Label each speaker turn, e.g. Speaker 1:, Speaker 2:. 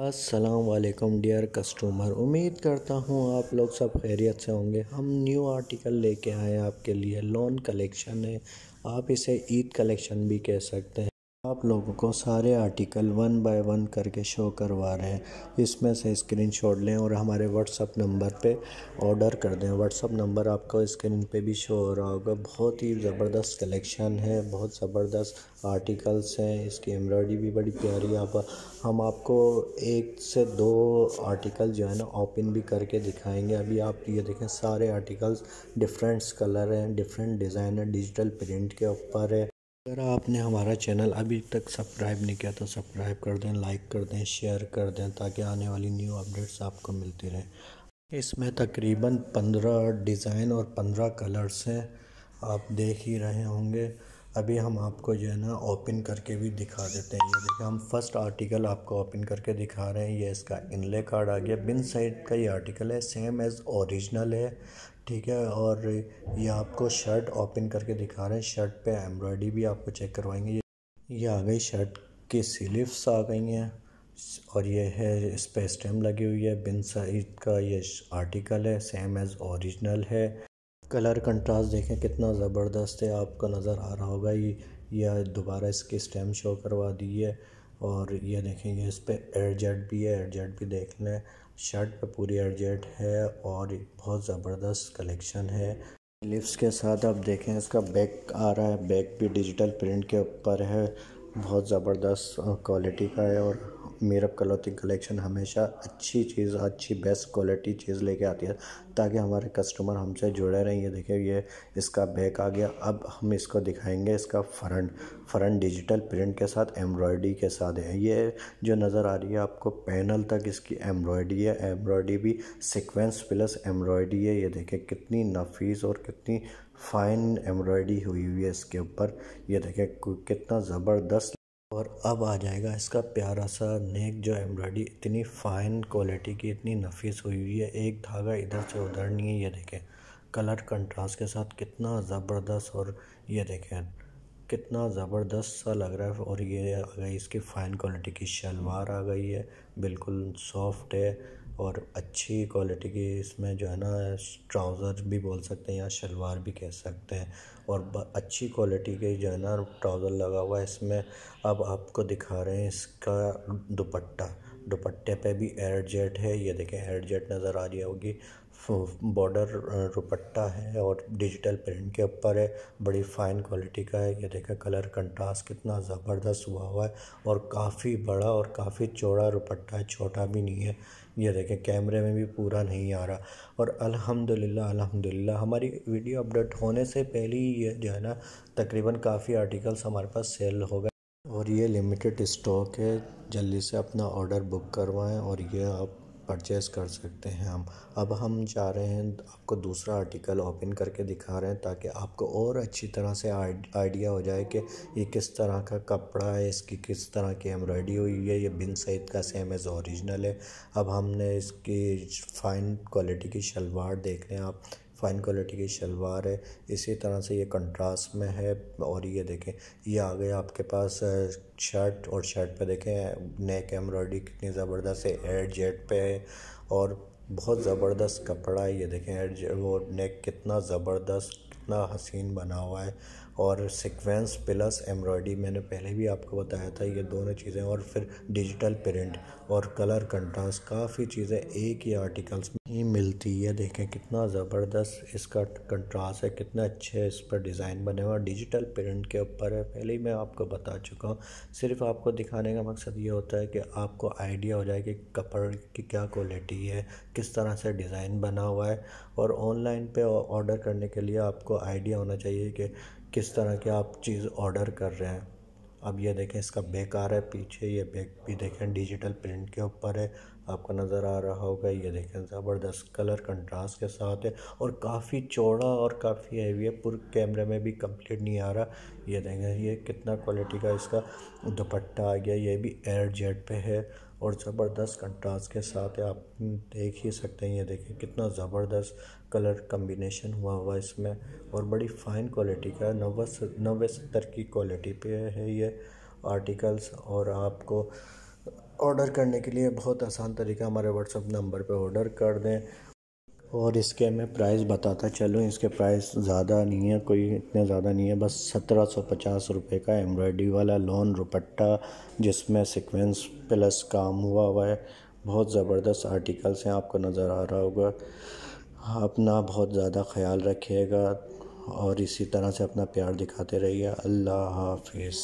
Speaker 1: Aslam dear customer उम्मीद करता हूँ आप लोग सब खैरियत से होंगे हम न्यू आर्टिकल लेके आए हैं आपके लिए लोन कलेक्शन है आप इसे ईद कलेक्शन भी कह सकते हैं आप लोगों को सारे आर्टिकल वन बाय वन करके शो करवा रहे हैं इसमें से स्क्रीनशॉट लें और हमारे व्हाट्सअप नंबर पे ऑर्डर कर दें व्हाट्सअप नंबर आपको स्क्रीन पे भी शो हो रहा होगा बहुत ही ज़बरदस्त कलेक्शन है बहुत ज़बरदस्त आर्टिकल्स हैं इसकी एम्ब्रॉयडरी भी बड़ी प्यारी आप हम आपको एक से दो आर्टिकल जो है ना ओपन भी करके दिखाएंगे अभी आप ये देखें सारे आर्टिकल्स डिफरेंट्स कलर हैं डिफरेंट डिज़ाइन है डिजिटल प्रिंट के ऊपर है अगर आपने हमारा चैनल अभी तक सब्सक्राइब नहीं किया तो सब्सक्राइब कर दें लाइक कर दें शेयर कर दें ताकि आने वाली न्यू अपडेट्स आपको मिलती रहें इसमें तकरीबन पंद्रह डिज़ाइन और पंद्रह कलर्स हैं आप देख ही रहे होंगे अभी हम आपको जो है ना ओपन करके भी दिखा देते हैं ये देखिए हम फर्स्ट आर्टिकल आपको ओपन करके दिखा रहे हैं ये इसका इनले कार्ड आ गया बिन साइड का ये आर्टिकल है सेम एज़ ओरिजिनल है ठीक है और ये आपको शर्ट ओपन करके दिखा रहे हैं शर्ट पे एम्ब्रॉयडरी भी आपको चेक करवाएंगे ये आ गई शर्ट की स्लीव्स आ गई हैं और ये है इस पर स्टेम लगी हुई है बिन साइज का ये आर्टिकल है सेम एज़ ओरिजिनल है कलर कंट्रास्ट देखें कितना ज़बरदस्त है आपको नज़र आ रहा होगा ये दोबारा इसकी स्टेम शो करवा दी है और ये देखेंगे इस पर एयरजेट भी है एयरजेट भी देख लें शर्ट पे पूरी एयरजेट है और बहुत ज़बरदस्त कलेक्शन है लिप्स के साथ आप देखें इसका बैक आ रहा है बैक भी डिजिटल प्रिंट के ऊपर है बहुत ज़बरदस्त क्वालिटी का है और मेरप क्लॉथिंग कलेक्शन हमेशा अच्छी चीज़ अच्छी बेस्ट क्वालिटी चीज़ लेके आती है ताकि हमारे कस्टमर हमसे जुड़े रहें ये देखिए ये इसका बैक आ गया अब हम इसको दिखाएंगे इसका फ्रंट फ्रंट डिजिटल प्रिंट के साथ एम्ब्रॉयडरी के साथ है ये जो नज़र आ रही है आपको पैनल तक इसकी एम्ब्रॉयडरी है एम्ब्रॉयडरी भी सिक्वेंस प्लस एम्ब्रॉयडरी है ये देखें कितनी नफीस और कितनी फाइन एम्ब्रॉयडरी हुई हुई है इसके ऊपर ये देखें कितना ज़बरदस्त और अब आ जाएगा इसका प्यारा सा नेक जो एम्ब्रॉयडरी इतनी फ़ाइन क्वालिटी की इतनी नफीस हुई हुई है एक धागा इधर से उधर नहीं है ये देखें कलर कंट्रास्ट के साथ कितना ज़बरदस्त और ये देखें कितना ज़बरदस्त सा लग रहा है और ये आ गई इसकी फ़ाइन क्वालिटी की शलवार आ गई है बिल्कुल सॉफ्ट है और अच्छी क्वालिटी की इसमें जो है ना ट्राउज़र भी बोल सकते हैं या शलवार भी कह सकते हैं और अच्छी क्वालिटी के जो है ना ट्राउज़र लगा हुआ है इसमें अब आपको दिखा रहे हैं इसका दुपट्टा दुपट्टे पे भी एयर जेट है ये देखें एयर जेट नज़र आ रही होगी बॉर्डर दुपट्टा है और डिजिटल प्रिंट के ऊपर है बड़ी फ़ाइन क्वालिटी का है ये देखा कलर कंट्रास्ट कितना ज़बरदस्त हुआ हुआ है और काफ़ी बड़ा और काफ़ी चौड़ा दुपट्टा है छोटा भी नहीं है ये देखें कैमरे में भी पूरा नहीं आ रहा और अल्हम्दुलिल्लाह अल्हम्दुलिल्लाह हमारी वीडियो अपडेट होने से पहले ही ये जो है ना तकरीबन काफ़ी आर्टिकल्स हमारे पास सेल हो गए और ये लिमिटेड स्टॉक है जल्दी से अपना ऑर्डर बुक करवाएं और ये आप परचेस कर सकते हैं हम अब हम जा रहे हैं आपको दूसरा आर्टिकल ओपन करके दिखा रहे हैं ताकि आपको और अच्छी तरह से आइडिया हो जाए कि ये किस तरह का कपड़ा है इसकी किस तरह की एम्ब्रॉयडरी हुई है ये बिन सईद का सेम एज ओरिजिनल है अब हमने इसकी फ़ाइन क्वालिटी की शलवार देख रहे हैं आप फाइन क्वालिटी की शलवार है इसी तरह से ये कंट्रास्ट में है और ये देखें ये आ गया आपके पास शर्ट और शर्ट पे देखें नेक एम्ब्रॉयडरी कितनी ज़बरदस्त है एड जेड पे है और बहुत ज़बरदस्त कपड़ा है ये देखें एड वो नेक कितना ज़बरदस्त कितना हसीन बना हुआ है और सिक्वेंस प्लस एम्ब्रॉयडरी मैंने पहले भी आपको बताया था ये दोनों चीज़ें और फिर डिजिटल प्रिंट और कलर कंट्रास्ट काफ़ी चीज़ें एक ही आर्टिकल्स में ही मिलती है देखें कितना ज़बरदस्त इसका कंट्रास्ट है कितना अच्छे इस पर डिज़ाइन बने हुआ डिजिटल प्रिंट के ऊपर है पहले ही मैं आपको बता चुका हूँ सिर्फ आपको दिखाने का मकसद ये होता है कि आपको आइडिया हो जाए कि कपड़े की क्या क्वालिटी है किस तरह से डिज़ाइन बना हुआ है और ऑनलाइन पर ऑर्डर करने के लिए आपको आइडिया होना चाहिए कि किस तरह की आप चीज़ ऑर्डर कर रहे हैं अब ये देखें इसका बैक आ रहा है पीछे ये बैक भी देखें डिजिटल प्रिंट के ऊपर है आपको नज़र आ रहा होगा ये देखें ज़बरदस्त कलर कंट्रास्ट के साथ है और काफ़ी चौड़ा और काफ़ी हैवी है पूरे कैमरे में भी कंप्लीट नहीं आ रहा ये देखें ये कितना क्वालिटी का इसका दुपट्टा आ गया ये भी एयर जेट पे है और ज़बरदस्त कंट्रास्ट के साथ आप देख ही सकते हैं ये देखें कितना ज़बरदस्त कलर कम्बिनेशन हुआ हुआ इसमें और बड़ी फ़ाइन क्वालिटी का नवे नवे सत्तर की क्वालिटी पे है ये आर्टिकल्स और आपको ऑर्डर करने के लिए बहुत आसान तरीका हमारे व्हाट्सअप नंबर पे ऑर्डर कर दें और इसके मैं प्राइस बताता चलूँ इसके प्राइस ज़्यादा नहीं है कोई इतने ज़्यादा नहीं है बस सत्रह सौ पचास रुपये का एम्ब्रॉयडरी वाला लोन रुपट्टा जिसमें सिक्वेंस प्लस काम हुआ हुआ है बहुत ज़बरदस्त आर्टिकल्स हैं आपको नज़र आ रहा होगा अपना बहुत ज़्यादा ख्याल रखिएगा और इसी तरह से अपना प्यार दिखाते रहिए अल्लाह हाफिज़